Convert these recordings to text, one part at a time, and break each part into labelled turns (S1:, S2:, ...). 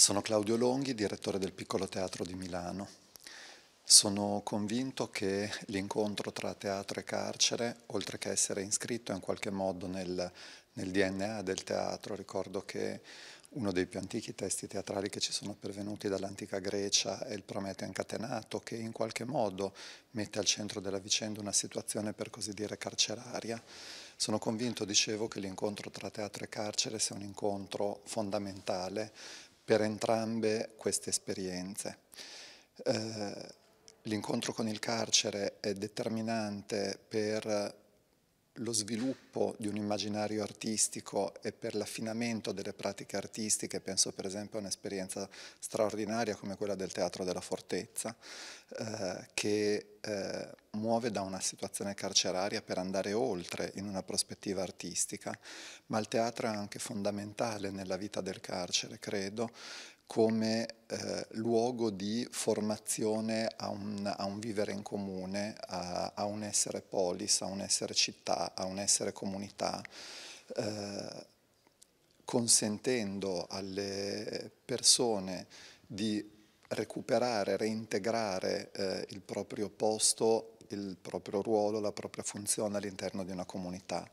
S1: Sono Claudio Longhi, direttore del Piccolo Teatro di Milano. Sono convinto che l'incontro tra teatro e carcere, oltre che essere iscritto in qualche modo nel, nel DNA del teatro, ricordo che uno dei più antichi testi teatrali che ci sono pervenuti dall'antica Grecia è il Prometeo incatenato, che in qualche modo mette al centro della vicenda una situazione per così dire carceraria. Sono convinto, dicevo, che l'incontro tra teatro e carcere sia un incontro fondamentale per entrambe queste esperienze. Eh, l'incontro con il carcere è determinante per lo sviluppo di un immaginario artistico e per l'affinamento delle pratiche artistiche, penso per esempio a un'esperienza straordinaria come quella del Teatro della Fortezza, eh, che eh, muove da una situazione carceraria per andare oltre in una prospettiva artistica, ma il teatro è anche fondamentale nella vita del carcere, credo, come eh, luogo di formazione a un, a un vivere in comune, a, a, un essere polis, a un essere città, a un essere comunità, eh, consentendo alle persone di recuperare, reintegrare eh, il proprio posto, il proprio ruolo, la propria funzione all'interno di una comunità.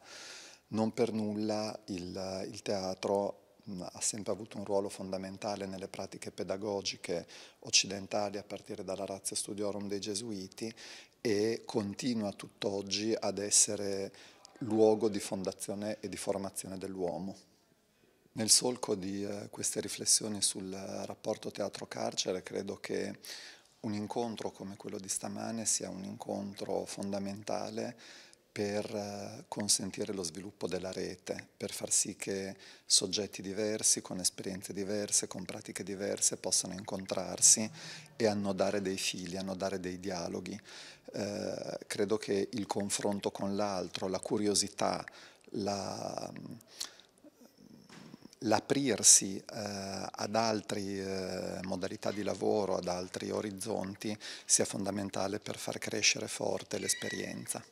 S1: Non per nulla il, il teatro ha sempre avuto un ruolo fondamentale nelle pratiche pedagogiche occidentali a partire dalla Razio Studiorum dei Gesuiti e continua tutt'oggi ad essere luogo di fondazione e di formazione dell'uomo. Nel solco di eh, queste riflessioni sul rapporto teatro-carcere credo che un incontro come quello di stamane sia un incontro fondamentale per eh, consentire lo sviluppo della rete, per far sì che soggetti diversi, con esperienze diverse, con pratiche diverse, possano incontrarsi e annodare dei fili, annodare dei dialoghi. Eh, credo che il confronto con l'altro, la curiosità, la mm, l'aprirsi eh, ad altre eh, modalità di lavoro, ad altri orizzonti, sia fondamentale per far crescere forte l'esperienza.